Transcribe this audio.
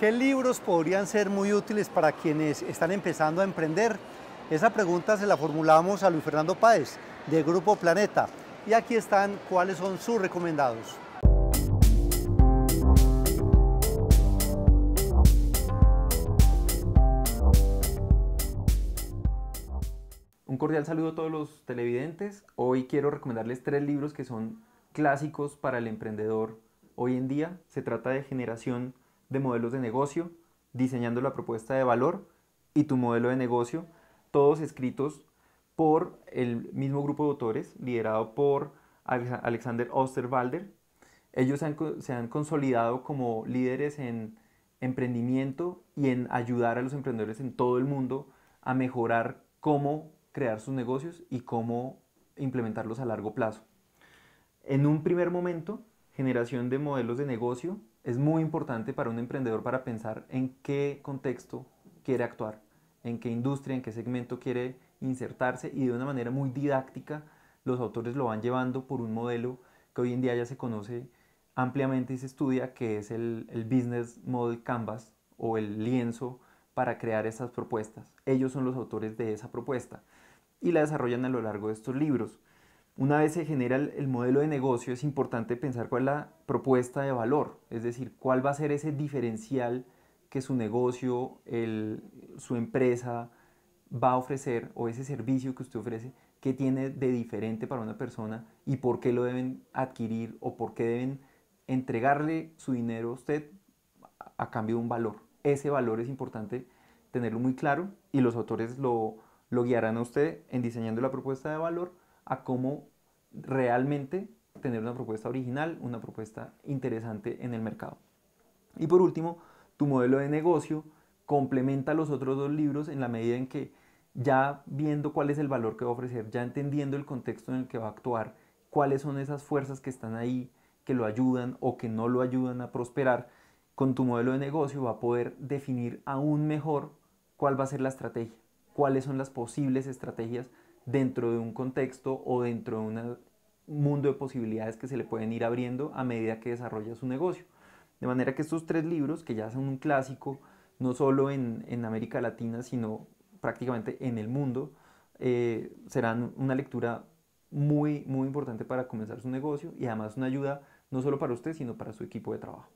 ¿Qué libros podrían ser muy útiles para quienes están empezando a emprender? Esa pregunta se la formulamos a Luis Fernando Páez, de Grupo Planeta. Y aquí están cuáles son sus recomendados. Un cordial saludo a todos los televidentes. Hoy quiero recomendarles tres libros que son clásicos para el emprendedor hoy en día. Se trata de Generación de modelos de negocio, diseñando la propuesta de valor y tu modelo de negocio, todos escritos por el mismo grupo de autores, liderado por Alexander Osterwalder. Ellos se han consolidado como líderes en emprendimiento y en ayudar a los emprendedores en todo el mundo a mejorar cómo crear sus negocios y cómo implementarlos a largo plazo. En un primer momento, generación de modelos de negocio es muy importante para un emprendedor para pensar en qué contexto quiere actuar, en qué industria, en qué segmento quiere insertarse y de una manera muy didáctica los autores lo van llevando por un modelo que hoy en día ya se conoce ampliamente y se estudia, que es el, Business Model Canvas o el lienzo para crear esas propuestas. Ellos son los autores de esa propuesta y la desarrollan a lo largo de estos libros. Una vez se genera el, modelo de negocio, es importante pensar cuál es la propuesta de valor, es decir, cuál va a ser ese diferencial que su negocio, su empresa va a ofrecer o ese servicio que usted ofrece, qué tiene de diferente para una persona y por qué lo deben adquirir o por qué deben entregarle su dinero a usted a cambio de un valor. Ese valor es importante tenerlo muy claro y los autores lo guiarán a usted en diseñando la propuesta de valor a cómo realmente tener una propuesta original, una propuesta interesante en el mercado. Y por último, tu modelo de negocio complementa los otros dos libros en la medida en que ya viendo cuál es el valor que va a ofrecer, ya entendiendo el contexto en el que va a actuar, cuáles son esas fuerzas que están ahí, que lo ayudan o que no lo ayudan a prosperar, con tu modelo de negocio va a poder definir aún mejor cuál va a ser la estrategia, cuáles son las posibles estrategias dentro de un contexto o dentro de un mundo de posibilidades que se le pueden ir abriendo a medida que desarrolla su negocio. De manera que estos tres libros, que ya son un clásico, no solo en, América Latina, sino prácticamente en el mundo, eh, serán una lectura muy, muy importante para comenzar su negocio y además una ayuda no solo para usted, sino para su equipo de trabajo.